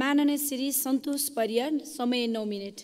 माननीय श्री सन्तोष परियार समय नौ मिनट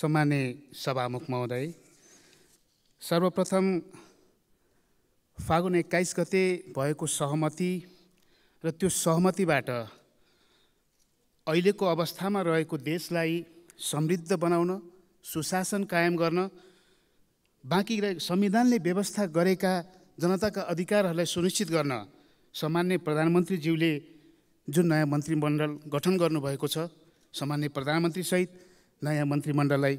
सम्मान्य सभामुख महोदय सर्वप्रथम फागुन एक्काइस गते भएको सहमति र त्यो सहमतिबाट अहिलेको अवस्थामा रहेको देशलाई समृद्ध बनाउन सुशासन कायम गर्न बाँकी संविधानले व्यवस्था गरेका जनताका अधिकारहरूलाई सुनिश्चित गर्न सामान्य प्रधानमन्त्रीज्यूले जुन नयाँ मन्त्रीमण्डल गठन गर्नुभएको छ सामान्य प्रधानमन्त्रीसहित नयाँ मन्त्रीमण्डललाई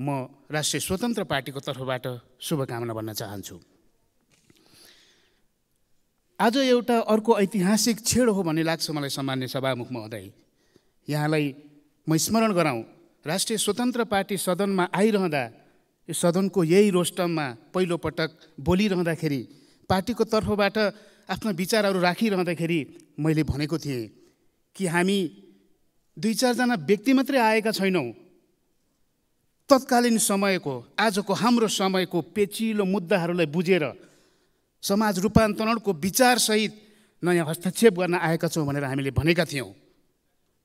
म राष्ट्रिय स्वतन्त्र पार्टीको तर्फबाट शुभकामना भन्न चाहन्छु आज एउटा अर्को ऐतिहासिक छेड हो भन्ने लाग्छ मलाई सामान्य सभामुख महोदय यहाँलाई म स्मरण गराउँ राष्ट्रिय स्वतन्त्र पार्टी सदनमा आइरहँदा यो सदनको यही रोस्टममा पहिलोपटक बोलिरहँदाखेरि पार्टीको तर्फबाट आफ्ना विचारहरू राखिरहँदाखेरि मैले भनेको थिएँ कि हामी दुई चारजना व्यक्ति मात्रै आएका छैनौँ तत्कालीन समयको आजको हाम्रो समयको पेचिलो मुद्दाहरूलाई बुझेर समाज रूपान्तरणको विचारसहित नयाँ हस्तक्षेप गर्न आएका छौँ भनेर हामीले भनेका थियौँ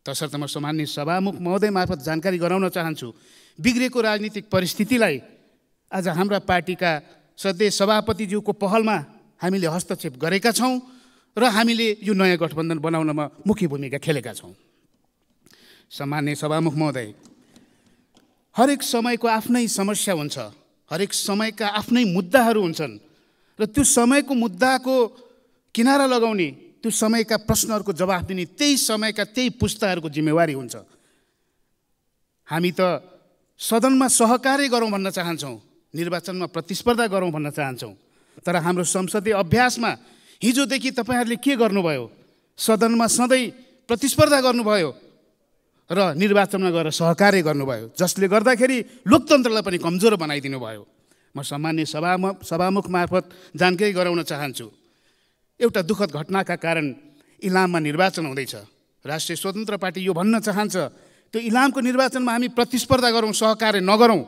तसर्थ म सामान्य सभामुख महोदय मार्फत जानकारी गराउन चाहन्छु बिग्रेको राजनीतिक परिस्थितिलाई आज हाम्रा पार्टीका सधैँ सभापतिज्यूको पहलमा हामीले हस्तक्षेप गरेका छौँ र हामीले यो नयाँ गठबन्धन बनाउनमा मुख्य भूमिका खेलेका छौँ सामान्य सभामुख महोदय हरेक समयको आफ्नै समस्या हुन्छ हरेक समयका आफ्नै मुद्दाहरू हुन्छन् र त्यो समयको मुद्दाको किनारा लगाउने त्यो समयका प्रश्नहरूको जवाफ दिने त्यही समयका त्यही पुस्ताहरूको जिम्मेवारी हुन्छ हामी त सदनमा सहकार्य गरौँ भन्न चाहन्छौँ निर्वाचनमा प्रतिस्पर्धा गरौँ भन्न चाहन्छौँ तर हाम्रो संसदीय अभ्यासमा हिजोदेखि तपाईँहरूले के गर्नुभयो सदनमा सधैँ प्रतिस्पर्धा गर्नुभयो र निर्वाचनमा गएर सहकार्य गर्नुभयो जसले गर्दाखेरि लोकतन्त्रलाई पनि कमजोर बनाइदिनु भयो म सामान्य सभामुख सभामुख मार्फत जानकारी गराउन चाहन्छु एउटा दुःखद घटनाका कारण इलाममा निर्वाचन हुँदैछ राष्ट्रिय स्वतन्त्र पार्टी यो भन्न चाहन्छ त्यो इलामको निर्वाचनमा हामी प्रतिस्पर्धा गरौँ सहकार्य नगरौँ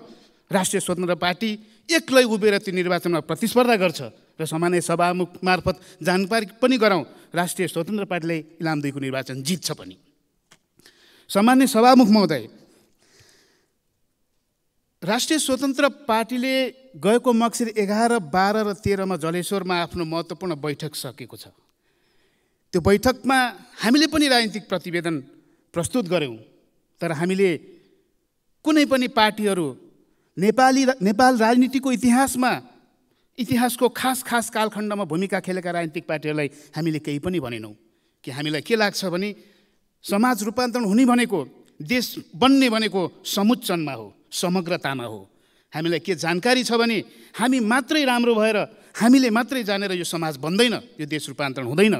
राष्ट्रिय स्वतन्त्र पार्टी एक्लै उभिएर त्यो निर्वाचनमा प्रतिस्पर्धा गर्छ र सामान्य सभामुख मार्फत जानकारी पनि गराउँ राष्ट्रिय स्वतन्त्र पार्टीले इलाम दुईको निर्वाचन जित्छ पनि सामान्य सभामुख महोदय राष्ट्रिय स्वतन्त्र पार्टीले गएको मक्सिर एघार बाह्र र तेह्रमा जलेश्वरमा आफ्नो महत्त्वपूर्ण बैठक सकेको छ त्यो बैठकमा हामीले पनि राजनीतिक प्रतिवेदन प्रस्तुत गऱ्यौँ तर हामीले कुनै पनि पार्टीहरू नेपाली नेपाल राजनीतिको इतिहासमा इतिहासको खास खास कालखण्डमा भूमिका खेलेका राजनीतिक पार्टीहरूलाई हामीले केही पनि भनेनौँ कि हामीलाई के लाग्छ भने समाज रूपान्तरण हुने भनेको देश बन्ने भनेको समुच्चनमा हो समग्रतामा हो हामीलाई के जानकारी छ भने हामी मात्रै राम्रो भएर हामीले मात्रै जानेर यो समाज बन्दैन यो देश रूपान्तरण हुँदैन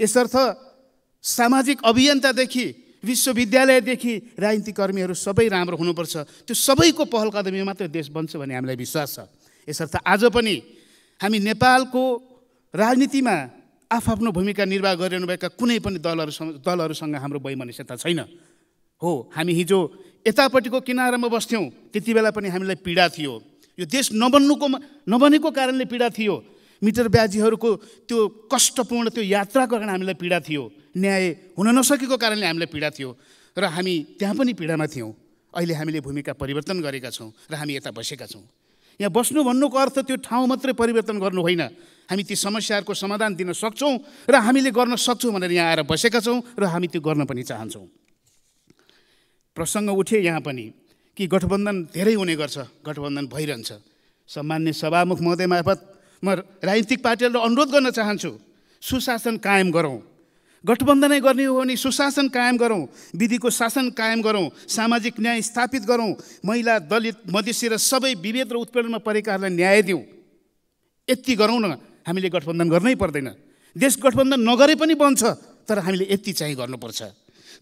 यसर्थ सामाजिक अभियन्तादेखि विश्वविद्यालयदेखि राजनीतिकर्मीहरू सबै राम्रो हुनुपर्छ त्यो सबैको पहल कदमीमा मात्रै देश बन्छ भन्ने हामीलाई विश्वास छ यसर्थ आज पनि हामी नेपालको राजनीतिमा आफ्नो भूमिका निर्वाह गरिरहनुभएका कुनै पनि दलहरूसँग दलहरूसँग हाम्रो वैमनस्यता छैन हो हामी हिजो यतापट्टिको किनारामा बस्थ्यौँ त्यति बेला पनि हामीलाई पीडा थियो यो देश नबन्नुको नबनेको कारणले पीडा थियो मिटर ब्याजीहरूको त्यो कष्टपूर्ण त्यो यात्राको कारण हामीलाई पीडा थियो न्याय हुन नसकेको कारणले हामीलाई पीडा थियो र हामी त्यहाँ पनि पीडामा थियौँ अहिले हामीले भूमिका परिवर्तन गरेका छौँ र हामी यता बसेका छौँ यहाँ बस्नु भन्नुको अर्थ त्यो ठाउँ मात्रै परिवर्तन गर्नु होइन हामी ती समस्याहरूको समाधान दिन सक्छौँ र हामीले गर्न सक्छौँ भनेर यहाँ आएर बसेका छौँ र हामी त्यो गर्न पनि चाहन्छौँ प्रसङ्ग उठे यहाँ पनि कि गठबन्धन धेरै हुने गर्छ गठबन्धन भइरहन्छ सामान्य सभामुख महोदय मार्फत म राजनीतिक पार्टीहरूलाई अनुरोध गर्न चाहन्छु सुशासन कायम गरौँ गठबन्धनै गर्ने हो भने सुशासन कायम गरौँ विधिको शासन कायम गरौँ सामाजिक न्याय स्थापित गरौँ महिला दलित मधेसी र सबै विभेद र उत्पीडनमा परेकाहरूलाई न्याय दिउँ यति गरौँ न हामीले गठबन्धन गर्नै पर्दैन देश गठबन्धन नगरे पनि बन्छ तर हामीले यति चाहिँ गर्नुपर्छ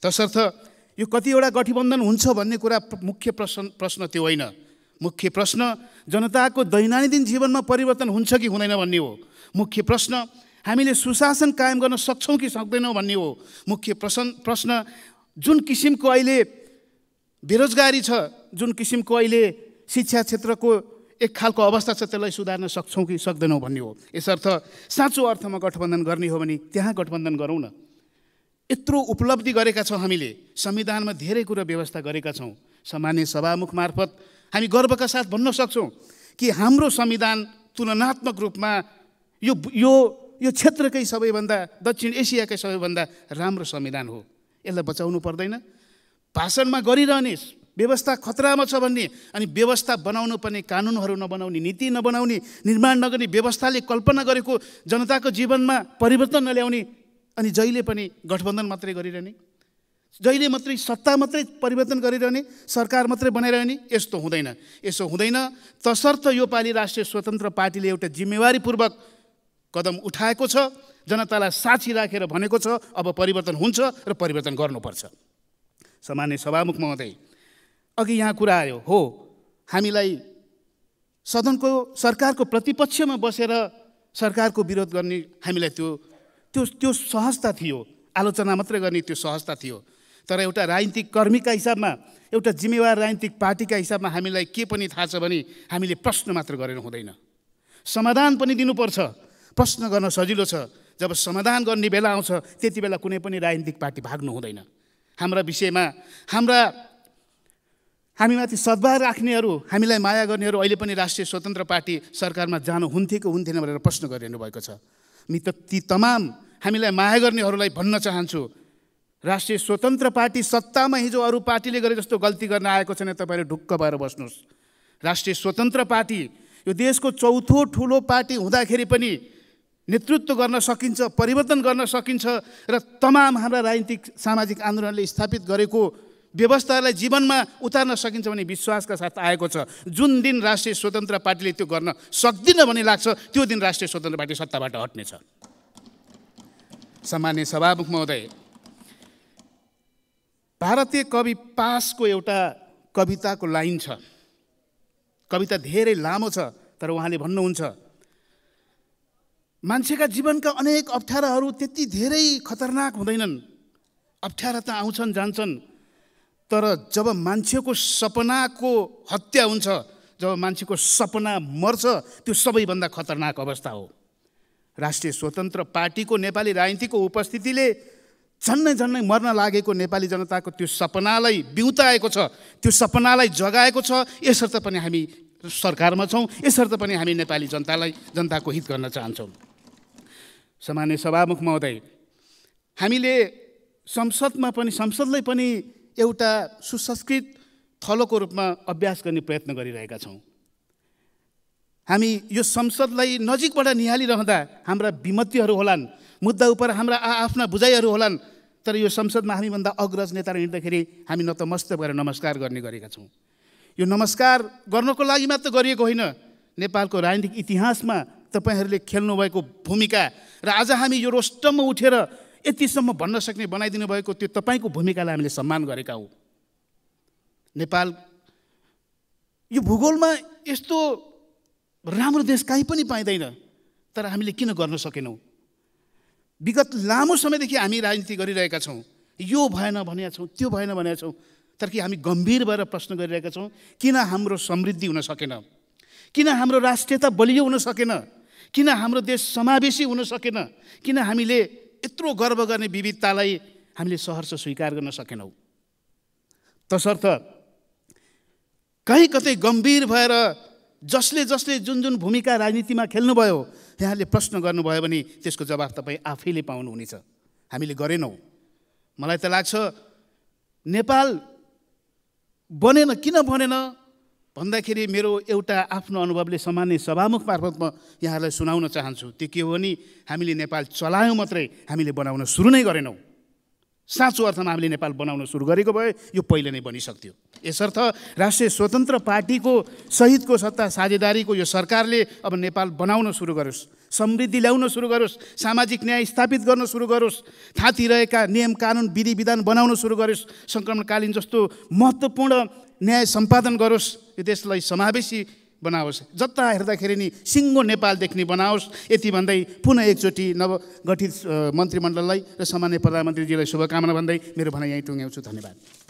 तसर्थ यो कतिवटा गठबन्धन हुन्छ भन्ने कुरा मुख्य प्रश्न प्रश्न त्यो होइन मुख्य प्रश्न जनताको दैनन्दिन जीवनमा परिवर्तन हुन्छ कि हुँदैन भन्ने हो मुख्य प्रश्न हामीले सुशासन कायम गर्न सक्छौँ कि सक्दैनौँ भन्ने हो मुख्य प्रश्न प्रश्न जुन किसिमको अहिले बेरोजगारी छ जुन किसिमको अहिले शिक्षा क्षेत्रको एक खालको अवस्था छ त्यसलाई सुधार्न सक्छौँ कि सक्दैनौँ भन्ने हो यसर्थ साँचो अर्थमा गठबन्धन गर्ने हो भने त्यहाँ गठबन्धन गरौँ न यत्रो उपलब्धि गरेका छौँ हामीले संविधानमा धेरै कुरो व्यवस्था गरेका छौँ सामान्य सभामुख मार्फत हामी गर्वका साथ भन्न सक्छौँ कि हाम्रो संविधान तुलनात्मक रूपमा यो यो यो क्षेत्रकै सबैभन्दा दक्षिण एसियाकै सबैभन्दा राम्रो संविधान हो यसलाई बचाउनु पर्दैन भाषणमा गरिरहने व्यवस्था खतरामा छ भन्ने अनि व्यवस्था बनाउनु पर्ने कानुनहरू नबनाउने नीति नबनाउने निर्माण नगर्ने व्यवस्थाले कल्पना गरेको जनताको जीवनमा परिवर्तन नल्याउने अनि जहिले पनि गठबन्धन मात्रै गरिरहने जहिले मात्रै सत्ता मात्रै परिवर्तन गरिरहने सरकार मात्रै बनाइरहने यस्तो हुँदैन यसो हुँदैन तसर्थ यो योपालि राष्ट्रिय स्वतन्त्र पार्टीले एउटा जिम्मेवारीपूर्वक कदम उठाएको छ जनतालाई साक्षी राखेर भनेको छ अब परिवर्तन हुन्छ र परिवर्तन गर्नुपर्छ सामान्य सभामुख महोदय अघि यहाँ कुरा आयो हो हामीलाई सदनको सरकारको प्रतिपक्षमा बसेर सरकारको विरोध गर्ने हामीलाई त्यो त्यो त्यो सहजता थियो आलोचना मात्रै गर्ने त्यो सहजता थियो तर एउटा राजनीतिक कर्मीका हिसाबमा एउटा जिम्मेवार राजनीतिक पार्टीका हिसाबमा हामीलाई के पनि थाहा छ भने हामीले प्रश्न मात्र गरेर हुँदैन समाधान पनि दिनुपर्छ प्रश्न गर्न सजिलो छ जब समाधान गर्ने बेला आउँछ त्यति बेला कुनै पनि राजनीतिक पार्टी भाग्नु हुँदैन हाम्रा विषयमा हाम्रा हामीमाथि सद्भाव राख्नेहरू हामीलाई माया गर्नेहरू अहिले पनि राष्ट्रिय स्वतन्त्र पार्टी सरकारमा जानु हुन्थ्यो कि हुन्थेन भनेर प्रश्न गरिरहनु भएको छ त ती तमाम हामीलाई माया गर्नेहरूलाई भन्न चाहन्छु राष्ट्रिय स्वतन्त्र पार्टी सत्तामा हिजो अरू पार्टीले गरे जस्तो गल्ती गर्न आएको छैन तपाईँहरू ढुक्क भएर बस्नुहोस् राष्ट्रिय स्वतन्त्र पार्टी यो देशको चौथो ठुलो पार्टी हुँदाखेरि पनि नेतृत्व गर्न सकिन्छ परिवर्तन गर्न सकिन्छ र तमाम हाम्रा राजनीतिक सामाजिक आन्दोलनले स्थापित गरेको व्यवस्थालाई जीवनमा उतार्न सकिन्छ भन्ने विश्वासका साथ आएको छ जुन दिन राष्ट्रिय स्वतन्त्र पार्टीले त्यो गर्न सक्दिनँ भन्ने लाग्छ त्यो दिन राष्ट्रिय स्वतन्त्र पार्टी सत्ताबाट हट्नेछ सामान्य सभामुख महोदय भारतीय कवि पासको एउटा कविताको लाइन छ कविता धेरै लामो छ तर उहाँले भन्नुहुन्छ मान्छेका जीवनका अनेक अप्ठ्याराहरू त्यति धेरै खतरनाक हुँदैनन् अप्ठ्यारा त आउँछन् जान्छन् तर जब मान्छेको सपनाको हत्या हुन्छ जब मान्छेको सपना मर्छ त्यो सबैभन्दा खतरनाक अवस्था हो राष्ट्रिय स्वतन्त्र पार्टीको नेपाली राजनीतिको उपस्थितिले झन्नै झन्नै मर्न लागेको नेपाली जनताको त्यो सपनालाई बिउताएको छ त्यो सपनालाई जगाएको छ यसर्थ पनि हामी सरकारमा छौँ यसर्थ पनि हामी नेपाली जनतालाई जनताको हित गर्न चाहन्छौँ सामान्य सभामुख महोदय हामीले संसदमा पनि संसदलाई पनि एउटा सुसंस्कृत थलोको रूपमा अभ्यास गर्ने प्रयत्न गरिरहेका छौँ हामी यो संसदलाई नजिकबाट निहालिरहँदा हाम्रा विमतिहरू होलान् मुद्दा उप हाम्रा आफ्ना बुझाइहरू होलान् तर यो संसदमा हामीभन्दा अग्रज नेताहरू हिँड्दाखेरि हामी नतमस्त भएर नमस्कार गर्ने गरेका छौँ यो नमस्कार गर्नको लागि मात्र गरिएको होइन नेपालको राजनीतिक इतिहासमा तपाईँहरूले खेल्नुभएको भूमिका र आज हामी यो रोष्टममा उठेर यतिसम्म भन्न सक्ने बनाइदिनु भएको त्यो तपाईँको भूमिकालाई हामीले सम्मान गरेका हौ नेपाल यो भूगोलमा यस्तो राम्रो देश काहीँ पनि पाइँदैन तर हामीले किन गर्न सकेनौँ विगत लामो समयदेखि हामी राजनीति गरिरहेका छौँ यो भएन भनेका छौँ त्यो भएन भनेका छौँ तर कि हामी गम्भीर भएर प्रश्न गरिरहेका छौँ किन हाम्रो समृद्धि हुन सकेन किन हाम्रो राष्ट्रियता बलियो हुन सकेन किन हाम्रो देश समावेशी हुन सकेन किन हामीले यत्रो गर्व गर्ने विविधतालाई हामीले सहरर्ष स्वीकार गर्न सकेनौँ तसर्थ कहीँ कतै गम्भीर भएर जसले जसले जुन जुन भूमिका राजनीतिमा खेल्नुभयो त्यहाँले प्रश्न गर्नुभयो भने त्यसको जवाब तपाईँ आफैले पाउनुहुनेछ हामीले गरेनौँ मलाई त लाग्छ नेपाल बनेन किन बनेन भन्दाखेरि मेरो एउटा आफ्नो अनुभवले सामान्य सभामुख मार्फत म यहाँहरूलाई सुनाउन चाहन्छु त्यो के हो भने हामीले नेपाल चलायौँ मात्रै हामीले बनाउन सुरु नै गरेनौँ साँचो अर्थमा हामीले नेपाल बनाउन सुरु गरेको भए यो पहिले नै बनिसक्थ्यो यसर्थ राष्ट्रिय स्वतन्त्र पार्टीको सहितको सत्ता साझेदारीको यो सरकारले अब नेपाल बनाउन सुरु गरोस् समृद्धि ल्याउन सुरु गरोस् सामाजिक न्याय स्थापित गर्न सुरु गरोस् थाँती रहेका नियम कानुन विधि विधान बनाउन सुरु गरोस् सङ्क्रमणकालीन जस्तो महत्त्वपूर्ण न्याय सम्पादन गरोस् यो देशलाई समावेशी बनाओस् जता हेर्दाखेरि नि सिङ्गो नेपाल देख्ने बनाओस् यति भन्दै पुनः एकचोटि नवगठित मन्त्रीमण्डललाई र सामान्य प्रधानमन्त्रीजीलाई शुभकामना भन्दै मेरो भनाइ यहीँ टुङ्ग्याउँछु धन्यवाद